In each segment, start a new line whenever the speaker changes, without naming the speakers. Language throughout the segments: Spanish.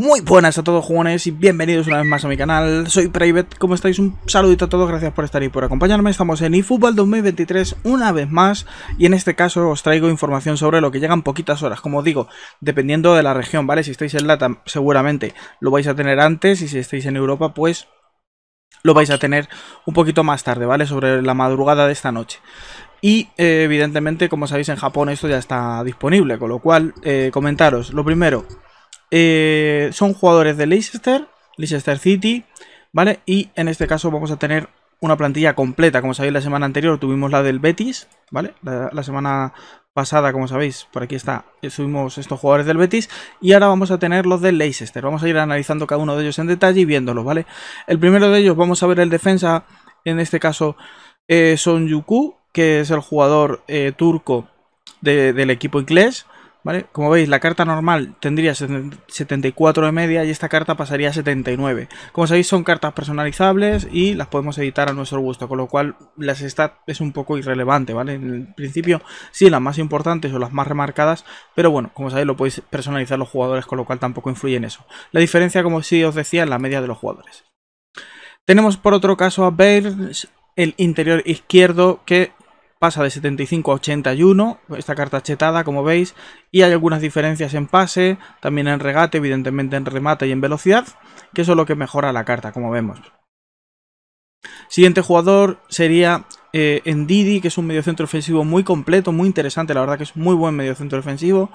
Muy buenas a todos jugones y bienvenidos una vez más a mi canal, soy Private, ¿cómo estáis? Un saludito a todos, gracias por estar y por acompañarme, estamos en eFootball 2023 una vez más y en este caso os traigo información sobre lo que llegan poquitas horas, como digo, dependiendo de la región, ¿vale? Si estáis en LATAM seguramente lo vais a tener antes y si estáis en Europa pues lo vais a tener un poquito más tarde, ¿vale? Sobre la madrugada de esta noche. Y eh, evidentemente, como sabéis, en Japón esto ya está disponible, con lo cual, eh, comentaros, lo primero, eh, son jugadores de Leicester, Leicester City, ¿vale? Y en este caso vamos a tener una plantilla completa. Como sabéis, la semana anterior tuvimos la del Betis, ¿vale? La, semana pasada, como sabéis, por aquí está, eh, subimos estos jugadores del Betis. Y ahora vamos a tener los del Leicester. Vamos a ir analizando cada uno de ellos en detalle y viéndolos, ¿vale? El primero de ellos, vamos a ver el defensa, en este caso eh, Son Yuku, que es el jugador turco del equipo inglés, como veis, la carta normal tendría 74 de media y esta carta pasaría a 79. Como sabéis, son cartas personalizables y las podemos editar a nuestro gusto, con lo cual las stat es un poco irrelevante, ¿vale? En principio sí, las más importantes o las más remarcadas, pero bueno, como sabéis, lo podéis personalizar los jugadores, con lo cual tampoco influye en eso. La diferencia, como sí os decía, es la media de los jugadores. Tenemos por otro caso a Bears, el interior izquierdo, que pasa de 75 a 81, esta carta chetada como veis, y hay algunas diferencias en pase, también en regate, evidentemente en remate y en velocidad, que eso es lo que mejora la carta, como vemos. Siguiente jugador sería eh, Ndidi, que es un mediocentro ofensivo muy completo, muy interesante, la verdad que es muy buen mediocentro ofensivo.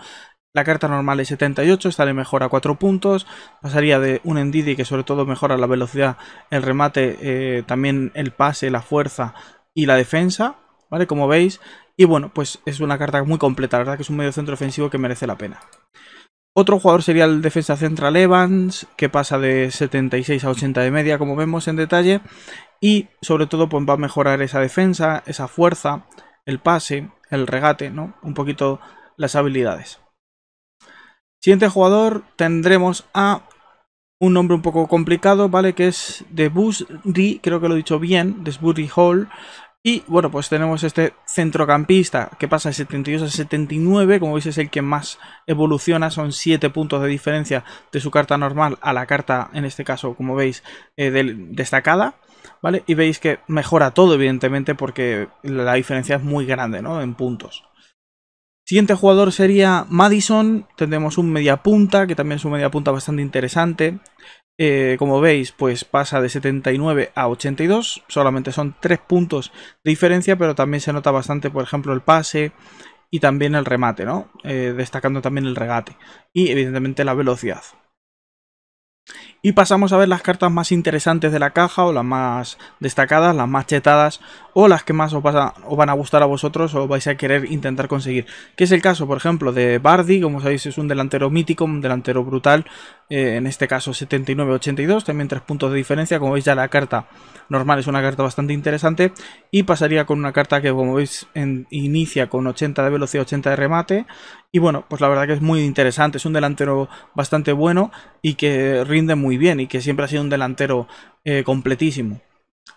La carta normal es 78, esta le mejora 4 puntos. Pasaría de un Ndidi que sobre todo mejora la velocidad, el remate, eh, también el pase, la fuerza y la defensa. ¿vale? Como veis, y bueno, pues es una carta muy completa, verdad que es un medio centro ofensivo que merece la pena. Otro jugador sería el defensa central Evans, que pasa de 76 a 80 de media, como vemos en detalle, y sobre todo pues, va a mejorar esa defensa, esa fuerza, el pase, el regate, ¿no? Un poquito las habilidades. Siguiente jugador tendremos a un nombre un poco complicado, ¿vale? Que es de creo que lo he dicho bien, de Hall, y bueno, pues tenemos este centrocampista que pasa de 72 a 79, como veis es el que más evoluciona, son 7 puntos de diferencia de su carta normal a la carta, en este caso, como veis, eh, destacada. ¿Vale? Y veis que mejora todo, evidentemente, porque la diferencia es muy grande, ¿no? En puntos. Siguiente jugador sería Madison. Tendremos un media punta, que también es un media punta bastante interesante. Eh, como veis, pues pasa de 79 a 82, solamente son 3 puntos de diferencia, pero también se nota bastante, por ejemplo, el pase y también el remate, ¿no? Eh, destacando también el regate y evidentemente la velocidad. Y pasamos a ver las cartas más interesantes de la caja, o las más destacadas, las más chetadas, o las que más os, os, van a gustar a vosotros o vais a querer intentar conseguir. Que es el caso, por ejemplo, de Bardi, como sabéis, es un delantero mítico, un delantero brutal, eh, en este caso 79-82, también tres puntos de diferencia, como veis ya la carta normal es una carta bastante interesante y pasaría con una carta que como veis inicia con 80 de velocidad, 80 de remate y bueno, pues la verdad que es muy interesante, es un delantero bastante bueno y que rinde muy bien y que siempre ha sido un delantero eh, completísimo.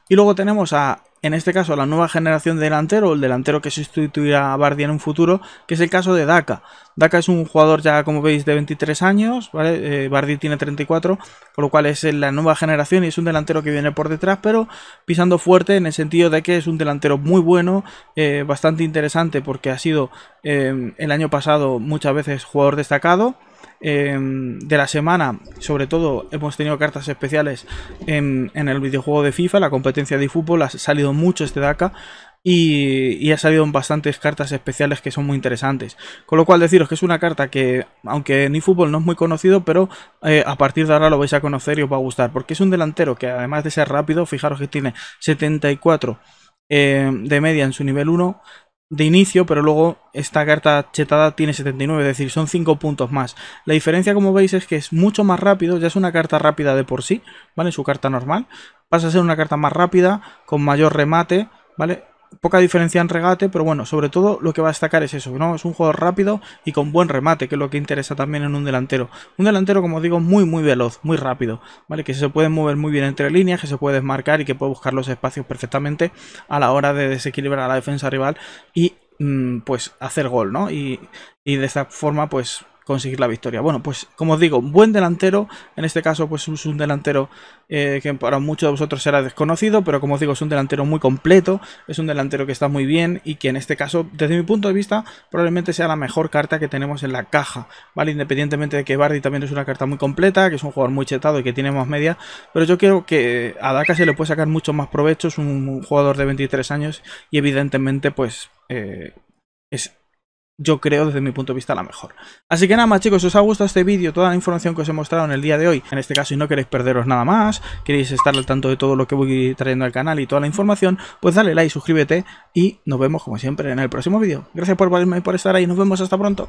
Y luego tenemos a en este caso la nueva generación de delantero, el delantero que sustituirá a Bardi en un futuro, que es el caso de Daka. Daka es un jugador ya, como veis, de 23 años, ¿vale? Eh, Bardi tiene 34, con lo cual es la nueva generación y es un delantero que viene por detrás, pero pisando fuerte en el sentido de que es un delantero muy bueno, eh, bastante interesante, porque ha sido eh, el año pasado muchas veces jugador destacado. Em, de la semana, sobre todo hemos tenido cartas especiales en, el videojuego de FIFA, la competencia de fútbol, ha salido mucho este DACA y, ha salido bastantes cartas especiales que son muy interesantes. Con lo cual deciros que es una carta que, aunque en fútbol no es muy conocido, pero eh, a partir de ahora lo vais a conocer y os va a gustar, porque es un delantero que además de ser rápido, fijaros que tiene 74 eh, de media en su nivel 1, de inicio, pero luego esta carta chetada tiene 79, es decir, son 5 puntos más. La diferencia, como veis, es que es mucho más rápido, ya es una carta rápida de por sí, ¿vale? Su carta normal. Pasa a ser una carta más rápida, con mayor remate, ¿vale? poca diferencia en regate, pero bueno, sobre todo lo que va a destacar es eso, ¿no? Es un jugador rápido y con buen remate, que es lo que interesa también en un delantero. Un delantero, como digo, muy, muy veloz, muy rápido, ¿vale? Que se puede mover muy bien entre líneas, que se puede desmarcar y que puede buscar los espacios perfectamente a la hora de desequilibrar a la defensa rival y, mm, pues, hacer gol, ¿no? Y, y de esta forma, pues, conseguir la victoria. Bueno, pues como os digo, buen delantero, en este caso pues es un delantero eh, que para muchos de vosotros será desconocido, pero como os digo es un delantero muy completo, es un delantero que está muy bien y que en este caso, desde mi punto de vista, probablemente sea la mejor carta que tenemos en la caja, ¿vale? Independientemente de que Bardi también es una carta muy completa, que es un jugador muy chetado y que tiene más media, pero yo creo que a Daka se le puede sacar mucho más provecho, es un jugador de 23 años y evidentemente pues... Eh, es yo creo desde mi punto de vista la mejor. Así que nada más chicos, si os ha gustado este vídeo, toda la información que os he mostrado en el día de hoy, en este caso si no queréis perderos nada más, queréis estar al tanto de todo lo que voy trayendo al canal y toda la información, pues dale like, suscríbete y nos vemos como siempre en el próximo vídeo. Gracias por verme y por estar ahí, nos vemos hasta pronto.